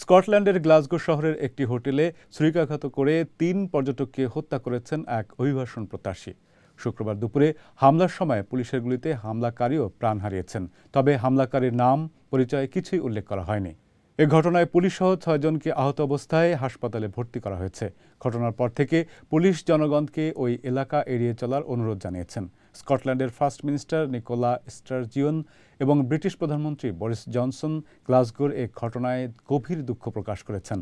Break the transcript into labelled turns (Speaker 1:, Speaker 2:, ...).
Speaker 1: স্কটল্যান্ডের গ্লাসগো শহরের একটি হোটেলে ছুরিকাঘাত করে তিন পর্যটককে হত্যা করেছেন এক অভিবাসন প্রত্যাশী শুক্রবার দুপুরে হামলার সময় পুলিশের গুলিতে হামলাকারীও প্রাণ হারিয়েছেন তবে হামলাকারীর নাম পরিচয় কিছুই উল্লেখ করা হয়নি এ ঘটনায় পুলিশসহ ছয়জনকে আহত অবস্থায় হাসপাতালে ভর্তি করা হয়েছে ঘটনার পর থেকে পুলিশ জনগণকে ওই এলাকা এড়িয়ে চলার অনুরোধ জানিয়েছেন স্কটল্যান্ডের ফার্স্ট মিনিস্টার নিকোলা স্টারজিওন এবং ব্রিটিশ প্রধানমন্ত্রী বরিস জনসন গ্লাসগোর এ ঘটনায় গভীর দুঃখ প্রকাশ করেছেন